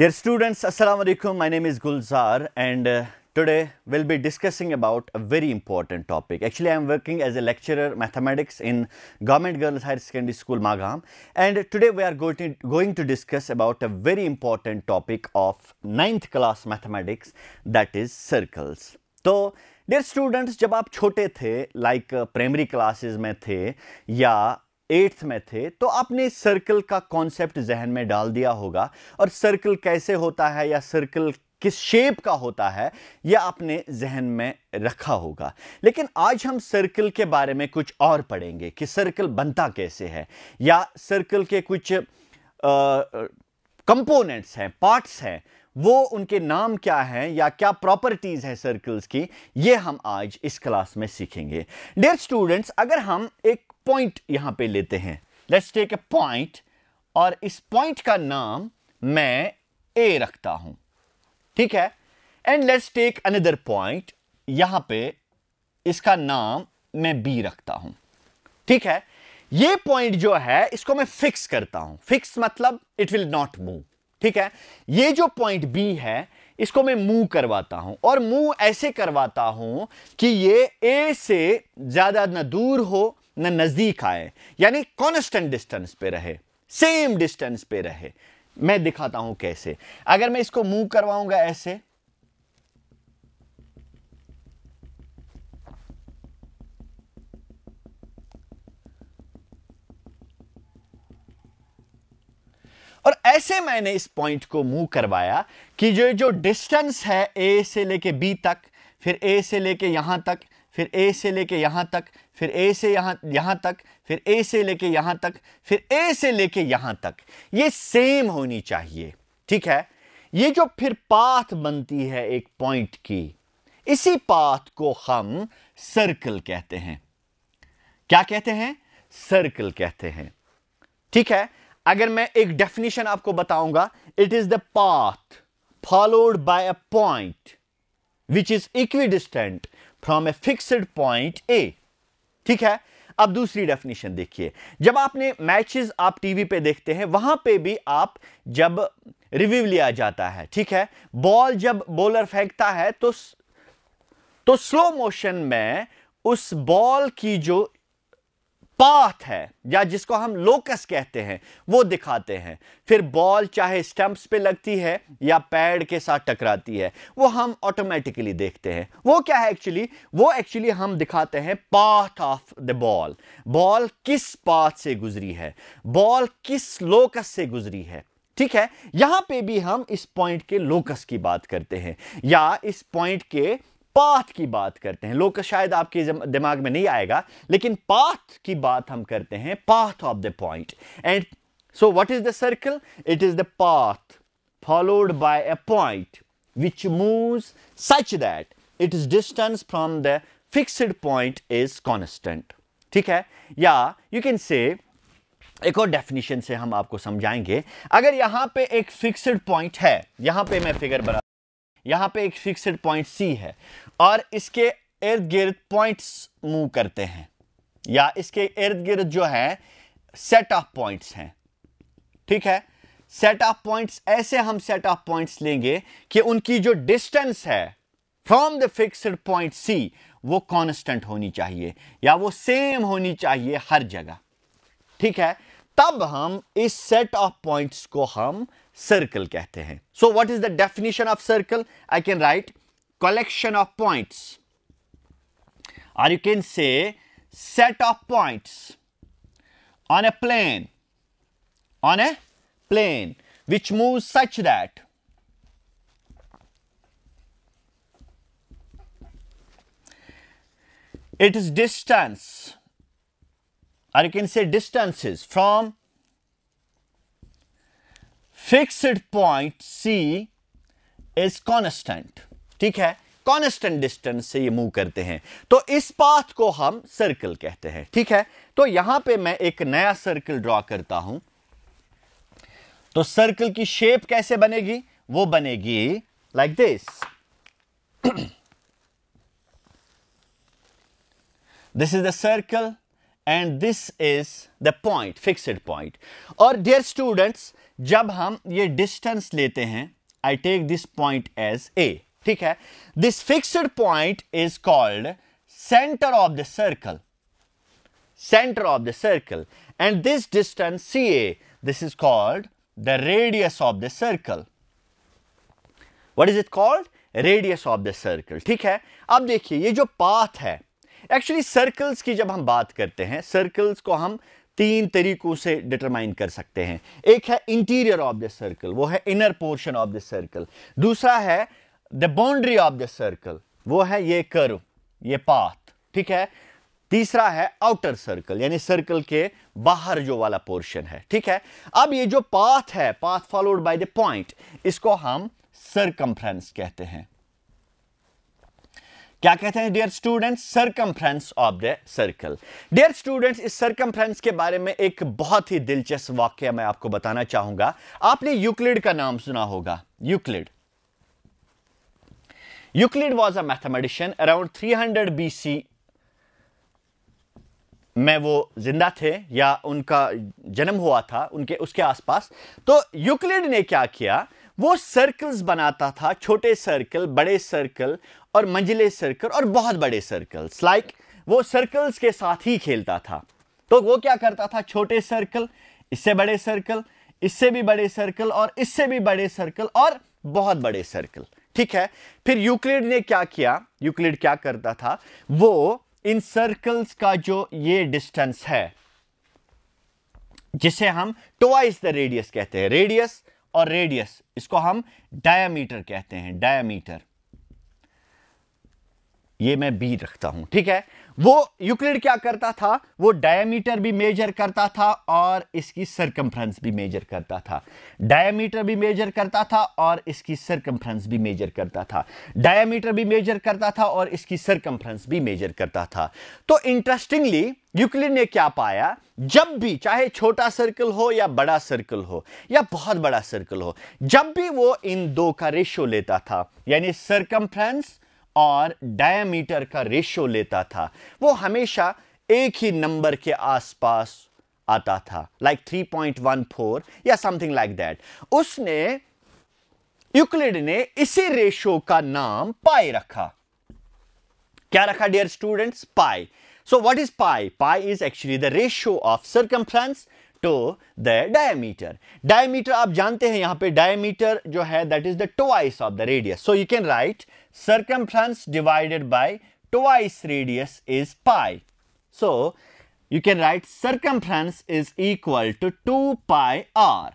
Dear students, Assalamu alaikum. My name is Gulzar and uh, today we'll be discussing about a very important topic. Actually, I'm working as a lecturer mathematics in Government Girls Higher Secondary School Magam and today we are going to, going to discuss about a very important topic of ninth class mathematics that is circles. So, dear students, जब आप छोटे थे like primary classes में थे या eighth में थे तो आपने सर्कल का कॉन्सेप्ट जहन में डाल दिया होगा और सर्कल कैसे होता है या सर्कल किस शेप का होता है यह आपने जहन में रखा होगा लेकिन आज हम सर्कल के बारे में कुछ और पढ़ेंगे कि सर्कल बनता कैसे है या सर्कल के कुछ कंपोनेंट्स हैं पार्ट्स हैं वो उनके नाम क्या हैं या क्या प्रॉपर्टीज है सर्कल्स की ये हम आज इस क्लास में सीखेंगे डेयर स्टूडेंट्स अगर हम एक पॉइंट यहां पे लेते हैं लेट्स टेक ए पॉइंट और इस पॉइंट का नाम मैं ए रखता हूं ठीक है and let's take another point यहां पे इसका नाम मैं बी रखता हूं ठीक है ये पॉइंट जो है इसको मैं फिक्स करता हूं फिक्स मतलब इट विल नॉट मूव ठीक है ये जो पॉइंट बी है इसको मैं मूव करवाता हूं और मूव ऐसे करवाता हूं कि ये ए से ज्यादा ना दूर हो ना नज़दीक आए यानी कॉन्स्टेंट डिस्टेंस पे रहे सेम डिस्टेंस पे रहे मैं दिखाता हूं कैसे अगर मैं इसको मूव करवाऊंगा ऐसे और ऐसे मैंने इस पॉइंट को मूव करवाया कि जो जो डिस्टेंस है ए से लेके बी तक फिर ए से लेके यहां तक फिर ए से लेके यहाँ तक फिर ए से यहाँ यहाँ तक फिर ए से लेके यहाँ तक फिर ए से लेके यहाँ तक ये सेम होनी चाहिए ठीक है ये जो फिर पाथ बनती है एक पॉइंट की इसी पाथ को हम सर्कल कहते हैं क्या कहते हैं सर्कल कहते हैं ठीक है अगर मैं एक डेफिनेशन आपको बताऊंगा it is the path followed by a point which is equidistant from a fixed point A ठीक है अब दूसरी डेफिनेशन देखिए जब आपने मैचेस आप टीवी पे देखते हैं वहां पे भी आप जब रिव्यू लिया जाता है ठीक है बॉल जब बॉलर फेंकता है तो तो स्लो मोशन में उस बॉल की जो पाथ है या जिसको हम लोकस कहते हैं वो दिखाते हैं फिर बॉल चाहे स्टंप्स पे लगती है या पैड के साथ टकराती है वो हम ऑटोमेटिकली देखते हैं वो क्या है एक्चुअली वो एक्चुअली हम दिखाते हैं path of the ball ball किस पाथ से गुजरी है बॉल किस लोकस से गुजरी है ठीक है यहां पे भी हम इस पॉइंट के लोकस की बात करते हैं या इस पॉइंट के पाथ की बात करते हैं लोग शायद आपके दिमाग में नहीं आएगा लेकिन पाथ की बात हम करते हैं path of the point and so what is the circle it is the path followed by a point which such that it is distance from the fixed point is constant ठीक है या you can से एक और definition से हम आपको समझाएंगे अगर यहां पे एक फिक्स्ड पॉइंट है यहां पे मैं फिगर बना यहाँ पे एक फिक्सड पॉइंट सी है और इसके इर्द गिर्द पॉइंट्स मूव करते हैं या इसके इर्द गिर्द जो है सेट ऑफ पॉइंट्स हैं ठीक है सेट ऑफ पॉइंट्स ऐसे हम सेट ऑफ पॉइंट्स लेंगे कि उनकी जो डिस्टेंस है from the fixed point C वो कांस्टेंट होनी चाहिए या वो सेम होनी चाहिए हर जगह ठीक है तब हम इस सेट ऑफ पॉइंट्स को हम Circle, कहते हैं So, what is the definition of circle? I can write collection of points or you can say set of points on a plane on a plane which moves such that its distance or you can say distances from fixed point C is constant ठीक है constant distance से ये move करते हैं तो इस path को हम सर्कल कहते हैं ठीक है तो यहां पे मैं एक नया सर्कल ड्रॉ करता हूं तो सर्कल की शेप कैसे बनेगी वो बनेगी like this this is the circle and this is the point fixed point और डियर स्टूडेंट्स जब हम ये डिस्टेंस लेते हैं I take this point as A ठीक है this fixed point is called centre of the circle centre of the circle this distance C A this is called the radius of the circle What is it called radius of the circle ठीक है अब देखिए ये जो path है actually circles की जब हम बात करते हैं सर्कल्स को हम तीन तरीकों से डिटरमाइन कर सकते हैं एक है इंटीरियर ऑफ द सर्कल वो है inner portion of the circle दूसरा है the boundary of the circle वो है ये कर्व ये पाथ ठीक है तीसरा है आउटर सर्कल यानी सर्कल के बाहर जो वाला पोर्शन है ठीक है अब ये जो पाथ है path followed by the point इसको हम सरकमफ्रेंस कहते हैं क्या कहते हैं dear students circumference of the circle dear students इस सर्कमफ्रेंस के बारे में एक बहुत ही दिलचस्प वाक्य मैं आपको बताना चाहूंगा आपने यूक्लिड का नाम सुना होगा Euclid Euclid was a mathematician around 300 C में वो जिंदा थे या उनका जन्म हुआ था उनके उसके आसपास तो यूक्लिड ने क्या किया वो सर्कल्स बनाता था छोटे सर्कल बड़े सर्कल और मंजिले सर्कल और बहुत बड़े सर्कल्स लाइक वो सर्कल्स के साथ ही खेलता था तो वो क्या करता था छोटे सर्कल इससे बड़े सर्कल इससे भी बड़े सर्कल और इससे भी बड़े सर्कल और बहुत बड़े सर्कल ठीक है फिर यूक्लिड ने क्या किया यूक्लिड क्या करता था वो इन सर्कल्स का जो ये डिस्टेंस है जिसे हम टोवाइस द रेडियस कहते हैं रेडियस और रेडियस इसको हम डायमीटर कहते हैं डायमीटर ये मैं बी रखता हूं ठीक है वो यूक्लिड क्या करता था वो डायमीटर भी मेजर करता था और इसकी सरकमफ्रेंस भी मेजर करता था डायमीटर भी मेजर करता था और इसकी सरकमफ्रेंस भी मेजर करता था डायमीटर भी मेजर करता था और इसकी सरकमफ्रेंस भी मेजर करता था तो इंटरेस्टिंगली यूक्लिड ने क्या पाया जब भी चाहे छोटा सर्कल हो या बड़ा सर्कल हो या बहुत बड़ा सर्कल हो जब भी वो इन दो का रेशियो लेता था यानी सरकमफ्रेंस और डायमीटर का रेशियो लेता था वो हमेशा एक ही नंबर के आसपास आता था लाइक like 3.14 या समथिंग लाइक दैट उसने यूक्लिड ने इसी रेशो का नाम पाई रखा क्या रखा dear students pi so what is pi pi is actually the ratio of circumference to the diameter diameter आप जानते हैं यहां पे डायमीटर जो है that is the twice of the radius so you can write circumference divided by twice radius is pi. So, you can write circumference is equal to 2 pi r.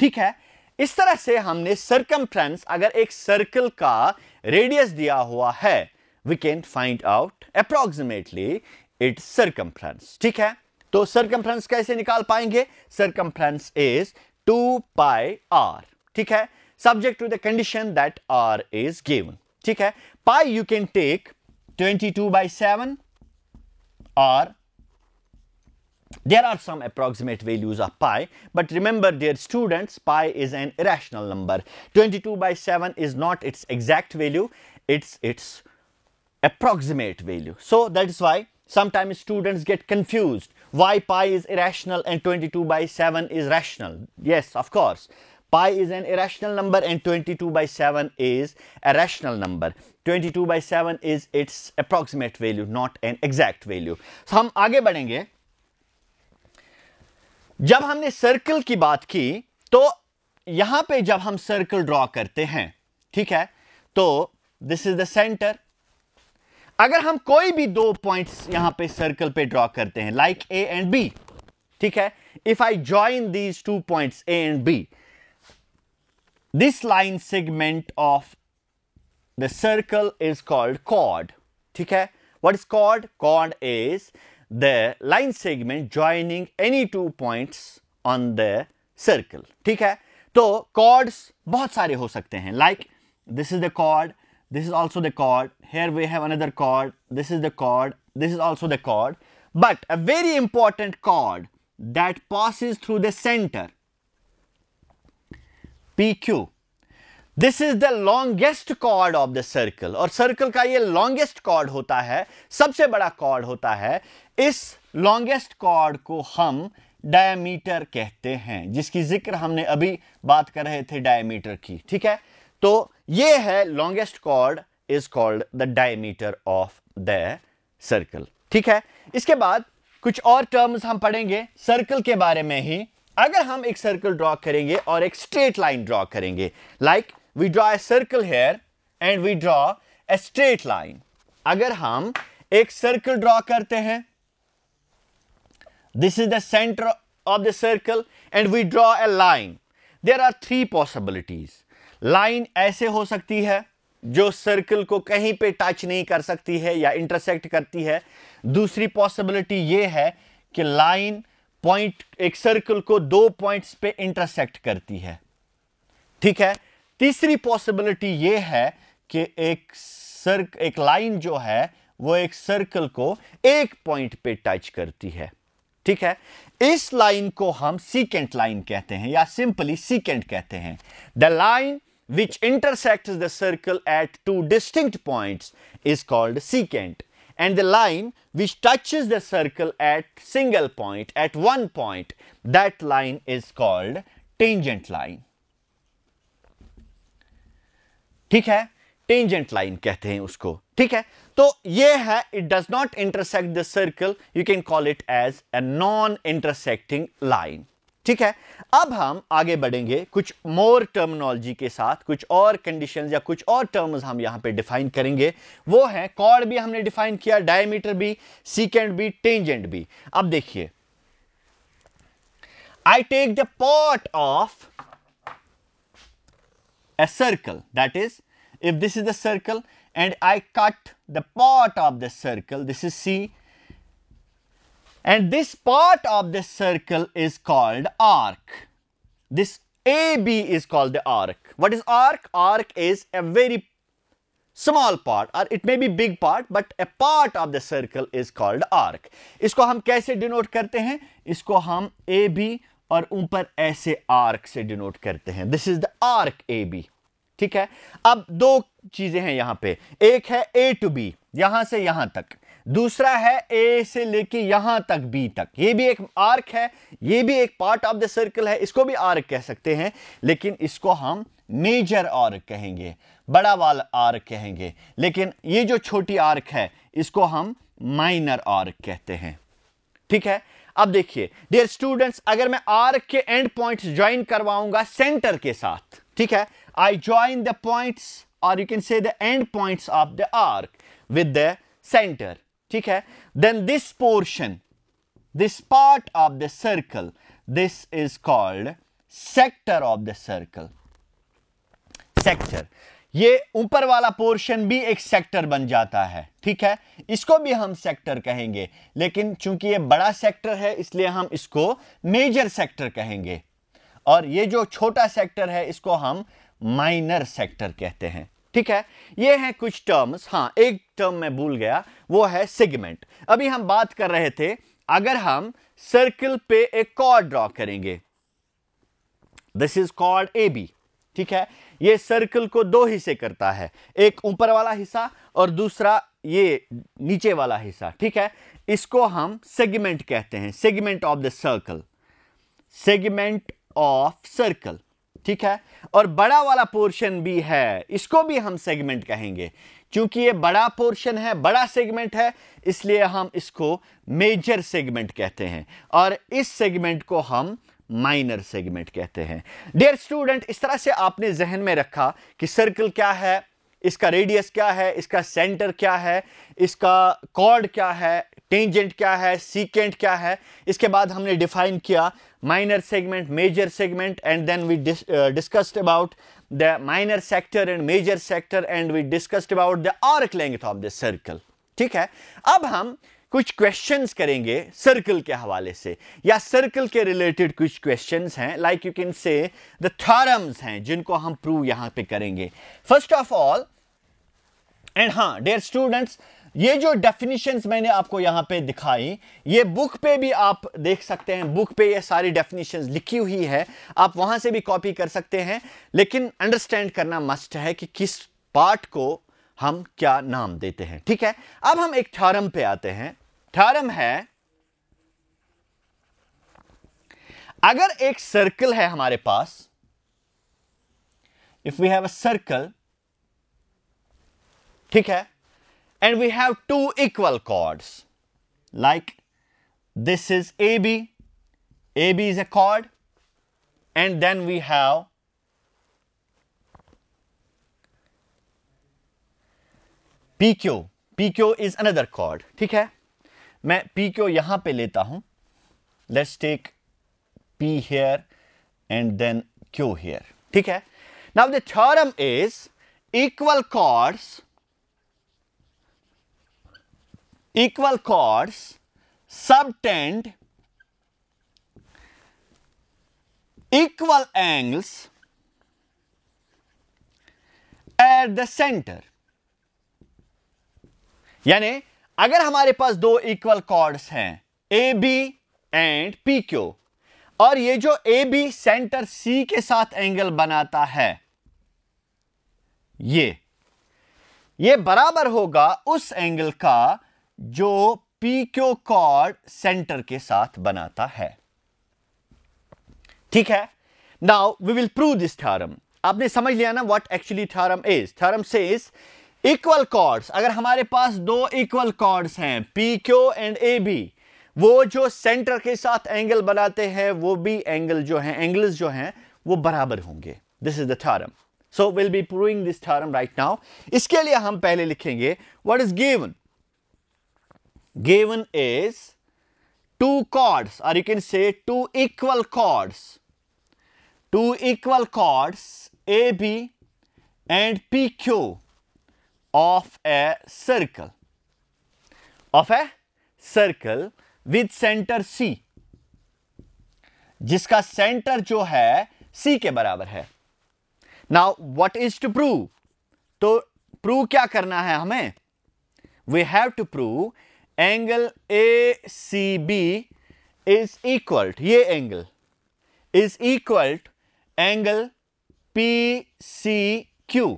ठीक है इस तरह से हमने circumference अगर एक circle का radius दिया हुआ है we can find out approximately its circumference. ठीक है तो circumference कैसे निकाल पाएंगे Circumference is 2 pi r. ठीक है Subject to the condition that r is given. ठीक है पाई you can take 22 by 7, or there are some approximate values of pi but remember dear students pi is an irrational number 22 by 7 is not its exact value it's its approximate value so that is why sometimes students get confused why pi is irrational and 22 by 7 is rational yes of course pi is an irrational number and 22 by 7 is a rational number 22 by 7 is its approximate value not an exact value so हम आगे बढ़ेंगे जब हमने circle की बात की तो यहां पे जब हम सर्कल ड्रॉ करते हैं ठीक है तो दिस इज द सेंटर अगर हम कोई भी दो पॉइंट्स यहां पे सर्कल पे ड्रॉ करते हैं लाइक ए एंड बी ठीक है if I join these two points A and B this line segment of the circle is called chord ठीक है what is chord chord is the line segment joining any two points on the circle ठीक है तो chords बहुत सारे हो सकते हैं like this is the chord this is also the chord here we have another chord this is the chord this is also the chord but a very important chord that passes through the center PQ. This is the longest chord of the circle और circle का ये longest chord होता है सबसे बड़ा cord होता है इस लॉन्गेस्ट कॉर्ड को हम डायमीटर कहते हैं जिसकी जिक्र हमने अभी बात कर रहे थे डायमीटर की ठीक है तो ये है longest chord is called the diameter of the circle ठीक है इसके बाद कुछ और टर्म्स हम पढ़ेंगे सर्कल के बारे में ही अगर हम एक सर्कल ड्रॉ करेंगे और एक स्ट्रेट लाइन ड्रॉ करेंगे like we draw a circle here and we draw a straight line अगर हम एक सर्कल ड्रॉ करते हैं this is the centre of the circle and we draw a line there are three possibilities line ऐसे हो सकती है जो सर्कल को कहीं पे टच नहीं कर सकती है या इंटरसेक्ट करती है दूसरी पॉसिबिलिटी ये है कि लाइन पॉइंट एक सर्कल को दो पॉइंट्स पे इंटरसेक्ट करती है ठीक है तीसरी पॉसिबिलिटी ये है कि एक सर्क एक लाइन जो है वो एक सर्कल को एक पॉइंट पे टच करती है ठीक है इस लाइन को हम सीकेंट लाइन कहते हैं या सिंपली सीकेंट कहते हैं the line which intersect the circle at two distinct point is called secant and the line which touches the circle at single point, at one point, that line is called tangent line. ठीक है tangent line कहते हैं उसको ठीक है तो ये है it does not intersect the circle you can call it as a non intersecting line ठीक है अब हम आगे बढ़ेंगे कुछ मोर टर्मिनोलॉजी के साथ कुछ और कंडीशन या कुछ और टर्म्स हम यहां पे डिफाइन करेंगे वो है कॉर्ड भी हमने डिफाइन किया डायमीटर भी सीकेंड भी टेंजेंट भी अब देखिए I take the part of a circle that is if this is the circle and I cut the part of the circle this is C and this part of the circle is called arc. This AB is called the arc. What is arc? Arc is a very small part or it may be big part but a part of the circle is called arc. isko hum kaise denote karte hain isko hum AB aur upar aise arc se denote karte hain this is the arc ab theek hai ab do cheeze hain yahan pe ek hai a to b yahan se yahan tak दूसरा है ए से लेके यहां तक B तक ये भी एक आर्क है ये भी एक पार्ट ऑफ द सर्कल है इसको भी आर्क कह सकते हैं लेकिन इसको हम मेजर आर्क कहेंगे बड़ा वाला आर्क कहेंगे लेकिन ये जो छोटी आर्क है इसको हम माइनर आर्क कहते हैं ठीक है अब देखिए डियर स्टूडेंट्स अगर मैं आर्क के एंड पॉइंट्स ज्वाइन करवाऊंगा सेंटर के साथ ठीक है आई ज्वाइन द पॉइंट्स और you can say the end points of the arc with the centre ठीक है then this portion this part of the circle this is called sector of the circle sector ये ऊपर वाला portion भी एक sector बन जाता है ठीक है इसको भी हम सेक्टर कहेंगे लेकिन चूंकि ये बड़ा सेक्टर है इसलिए हम इसको मेजर सेक्टर कहेंगे और ये जो छोटा सेक्टर है इसको हम माइनर सेक्टर कहते हैं ठीक है ये हैं कुछ टर्म्स हाँ एक टर्म मैं भूल गया वो है सेगमेंट अभी हम बात कर रहे थे अगर हम सर्कल पे एक कॉर्ड ड्रॉ करेंगे this is chord A B ठीक है ये सर्कल को दो हिस्से करता है एक ऊपर वाला हिस्सा और दूसरा ये नीचे वाला हिस्सा ठीक है इसको हम सेगमेंट कहते हैं segment of the circle segment of circle ठीक है और बड़ा वाला पोर्शन भी है इसको भी हम सेगमेंट कहेंगे क्योंकि ये बड़ा पोर्शन है बड़ा सेगमेंट है इसलिए हम इसको मेजर सेगमेंट कहते हैं और इस सेगमेंट को हम माइनर सेगमेंट कहते हैं डियर स्टूडेंट इस तरह से आपने जहन में रखा कि सर्कल क्या है इसका रेडियस क्या है इसका सेंटर क्या है इसका कॉर्ड क्या है टेंजेंट क्या है सीकेंट क्या है इसके बाद हमने डिफाइन किया minor segment major segment and then we discussed about the minor sector and major sector and we discussed about the arc length of the circle ठीक है अब हम कुछ क्वेश्चंस करेंगे सर्कल के हवाले से या सर्कल के रिलेटेड कुछ क्वेश्चंस हैं like you can say the theorems हैं जिनको हम प्रूव यहां पे करेंगे फर्स्ट ऑफ ऑल एंड हां डेयर स्टूडेंट्स ये जो डेफिनेशन मैंने आपको यहां पे दिखाई ये बुक पे भी आप देख सकते हैं बुक पे ये सारी डेफिनेशन लिखी हुई है आप वहां से भी कॉपी कर सकते हैं लेकिन अंडरस्टैंड करना मस्ट है कि किस पार्ट को हम क्या नाम देते हैं ठीक है अब हम एक थारम पे आते हैं थारम है अगर एक सर्कल है हमारे पास if we have a circle ठीक है and we have two equal chords like this is AB, AB is a chord and then we have PQ, PQ is another chord, ठीक है मैं PQ यहाँ पे लेता हूँ let's take P here and then Q here, ठीक है now the theorem is equal chords equal chords subtend equal angles at the center यानी अगर हमारे पास दो इक्वल कॉर्ड्स हैं A B and P Q और ये जो ए बी सेंटर सी के साथ एंगल बनाता है ये ये बराबर होगा उस एंगल का जो पी क्यू कॉर्ड सेंटर के साथ बनाता है ठीक है now we will prove this theorem आपने समझ लिया ना what actually theorem is theorem से इक्वल कॉर्ड्स अगर हमारे पास दो इक्वल कॉर्ड्स हैं P Q and A B वो जो सेंटर के साथ एंगल बनाते हैं वो भी एंगल जो है एंगल्स जो हैं वो बराबर होंगे this is the theorem so will be proving this theorem right now इसके लिए हम पहले लिखेंगे what is given given is two chords or you can say two equal chords two equal chords AB and PQ of a circle of a circle with center C जिसका center जो है C के बराबर है now what is to prove तो prove क्या करना है हमें we have to prove angle A C B is equal ये angle is equal to angle P C Q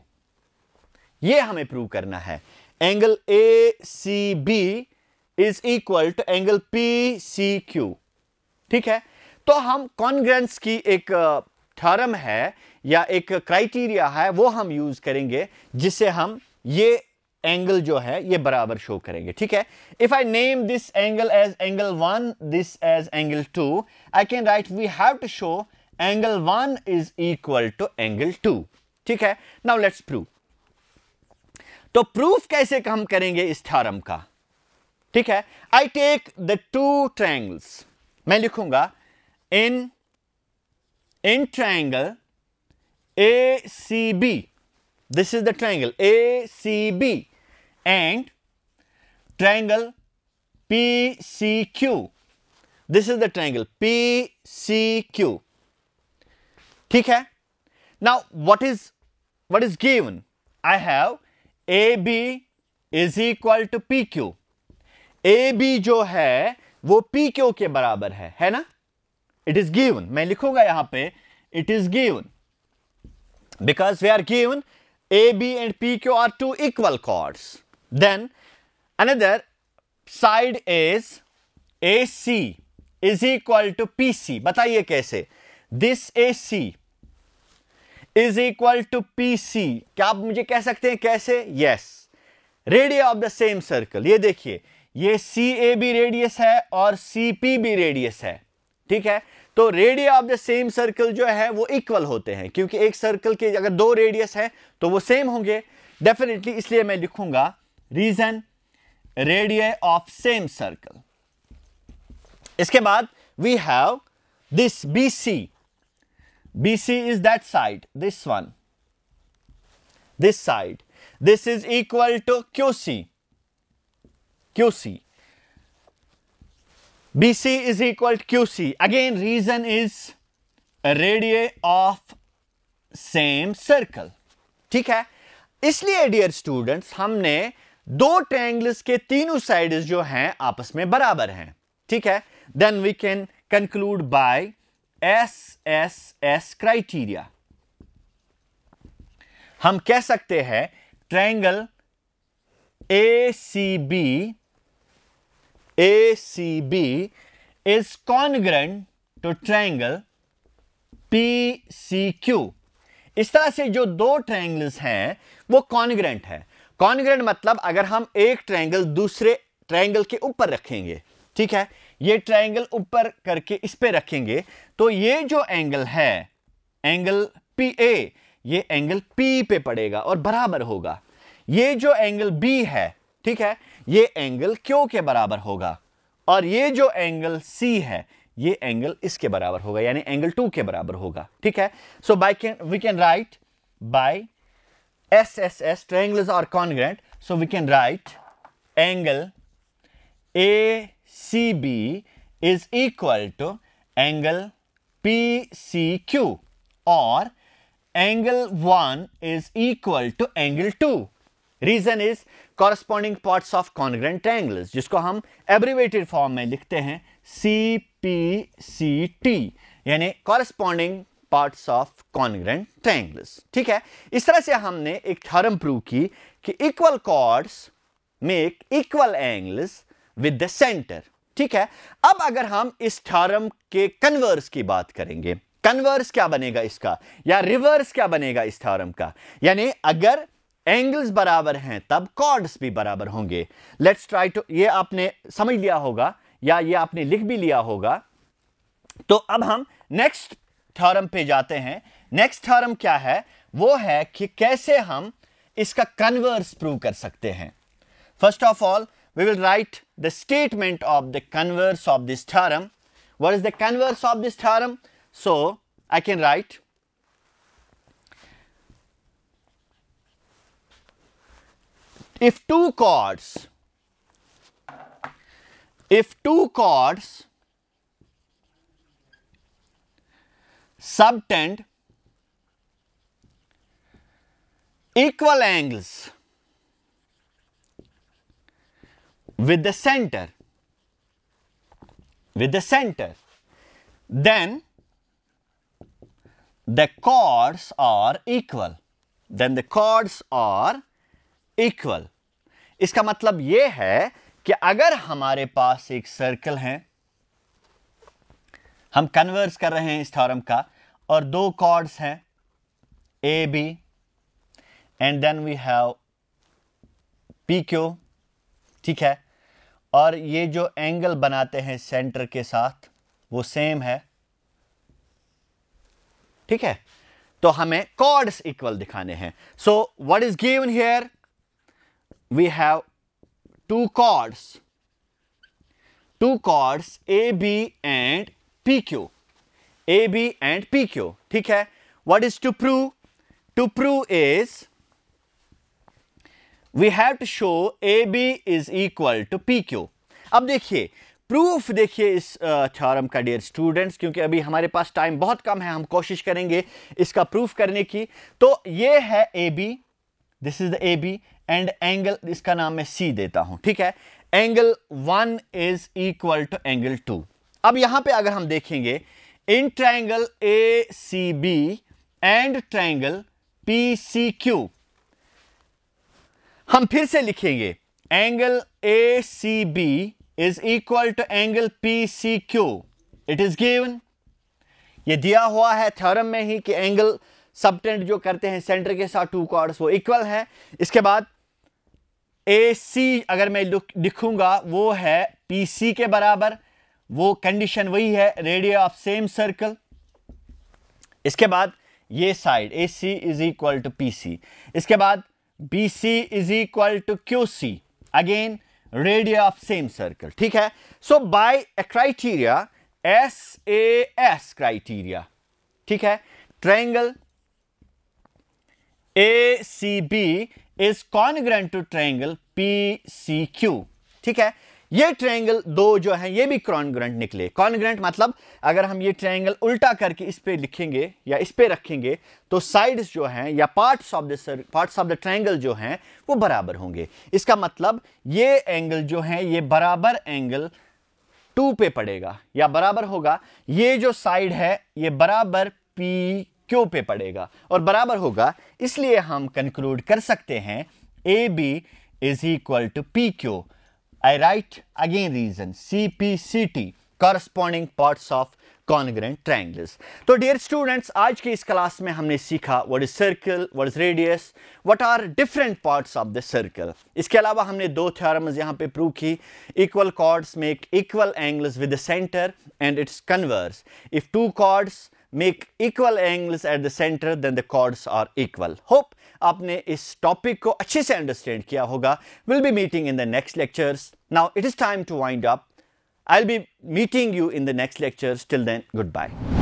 ये हमें प्रूव करना है angle A C B is equal to angle P C Q ठीक है तो हम कॉन्ग्रेंस की एक थर्म है या एक क्राइटेरिया है वो हम यूज करेंगे जिसे हम ये एंगल जो है ये बराबर शो करेंगे ठीक है if I name this angle as angle one this as angle two I can write we have to show angle one is equal to angle two ठीक है नाउ लेट्स प्रूव तो प्रूफ कैसे हम करेंगे इस थ्योरम का ठीक है I take the two triangles मैं लिखूंगा in in triangle A C B this is the is A C B and triangle PCQ. This is the triangle PCQ. ठीक है now what is what is given i have ab is equal to pq ab जो है वो pq के बराबर है है ना it is given मैं लिखूंगा यहां पे it is given because we are given ab and pq are two equal chords Then another side is AC is equal to PC. बताइए कैसे this AC is equal to PC. क्या आप मुझे कह सकते हैं कैसे yes radii of the same circle ये देखिए ये सी ए भी रेडियस है और सी पी भी रेडियस है ठीक है तो radii of the same circle जो है वो इक्वल होते हैं क्योंकि एक सर्कल के अगर दो रेडियस है तो वो सेम होंगे डेफिनेटली इसलिए मैं लिखूंगा reason radii of same circle इसके बाद we have this B C B C is that side this one this side this is equal to Q C Q C B C is equal to Q C again reason is radii of same circle ठीक है इसलिए dear students हमने दो triangles के तीनों side जो हैं आपस में बराबर हैं ठीक है then we can conclude by S S S criteria हम कह सकते हैं triangle A C B A C B is congruent to triangle P C Q इस तरह से जो दो ट्रैंगल्स हैं वो कॉन्ग्रेंट है कॉन्ग्रेंट मतलब अगर हम एक ट्रायंगल दूसरे ट्रायंगल के ऊपर रखेंगे ठीक है ये ट्रायंगल ऊपर करके इस पे रखेंगे तो ये जो एंगल है एंगल पी ए ये एंगल पी पे पड़ेगा और बराबर होगा ये जो एंगल बी है ठीक है ये एंगल क्यू के बराबर होगा और ये जो एंगल सी है ये एंगल इसके बराबर होगा यानी एंगल टू के बराबर होगा ठीक है so by can we can write by SSS, triangles are congruent. So we can write angle ACB is equal to angle PCQ or angle 1 is equal to angle 2. Reason is corresponding parts of congruent triangles, jisko hum abbreviated form mein likhte hain CPCT, yani corresponding parts of congruent triangles ठीक है इस तरह से हमने एक therm prove की कि equal chords make equal angles with the centre ठीक है अब अगर हम इस थर्म के कन्वर्स की बात करेंगे कन्वर्स क्या बनेगा इसका या रिवर्स क्या बनेगा इस थ्योरम का यानी अगर एंगल्स बराबर हैं तब कॉर्ड्स भी बराबर होंगे लेट्स ट्राई टू ये आपने समझ लिया होगा या ये आपने लिख भी लिया होगा तो अब हम नेक्स्ट थ्योरम पे जाते हैं नेक्स्ट थ्योरम क्या है वो है कि कैसे हम इसका कन्वर्स प्रूव कर सकते हैं first of all we will write the statement of the converse of this theorem what is the converse of this theorem so I can write if two chords if two chords subtend equal angles with the center with the center then the chords are equal then the chords are equal इसका मतलब यह है कि अगर हमारे पास एक circle है हम कन्वर्स कर रहे हैं इस थॉरम का और दो कॉर्ड्स हैं A B and then we have P Q ठीक है और ये जो एंगल बनाते हैं सेंटर के साथ वो सेम है ठीक है तो हमें कॉर्ड्स इक्वल दिखाने हैं so what is given here we have two chords two chords A B and P Q A B and P Q ठीक है to is to prove is we have to show A B is equal to P Q अब देखिए proof देखिए इस theorem का dear students क्योंकि अभी हमारे पास टाइम बहुत कम है हम कोशिश करेंगे इसका प्रूफ करने की तो ये है A B this is the A B and angle इसका नाम मैं सी देता हूं ठीक है angle one is equal to angle two अब यहां पे अगर हम देखेंगे in triangle A C B and triangle P C Q हम फिर से लिखेंगे angle A C B is equal to angle P C Q it is given ये दिया हुआ है थ्योरम में ही कि एंगल सबटेंड जो करते हैं सेंटर के साथ टू कॉर्ड्स वो इक्वल है इसके बाद ए सी अगर मैं लिखूंगा वो है पी सी के बराबर वो कंडीशन वही है रेडियो ऑफ सेम सर्कल इसके बाद ये side A C is equal to P C इसके बाद B C is equal to Q C again radii of same circle ठीक है so by a criteria S A S criteria ठीक है triangle A C B is congruent to triangle P C Q ठीक है ये triangle दो जो है ये भी कॉन्ग्रेंट निकले कॉन्ग्रेंट मतलब अगर हम ये ट्रायंगल उल्टा करके इस पे लिखेंगे या इस पे रखेंगे तो साइड्स जो हैं या parts of the parts of the triangle जो हैं वो बराबर होंगे इसका मतलब ये एंगल जो है ये बराबर एंगल टू पे पड़ेगा या बराबर होगा ये जो साइड है ये बराबर पी क्यू पे पड़ेगा और बराबर होगा इसलिए हम कंक्लूड कर सकते हैं A B is equal to P Q I write again reason CPCT corresponding parts of congruent triangles तो डियर स्टूडेंट्स आज के इस क्लास में हमने सीखा what is circle what is radius what are different parts of the circle इसके अलावा हमने दो थ्योरम्स यहाँ पे प्रूव की equal chords make equal angles with the center and its converse if two chords make equal angles at the center then the chords are equal hope aapne is topic ko acche se understand kiya hoga we'll be meeting in the next lectures now it is time to wind up i'll be meeting you in the next lectures till then goodbye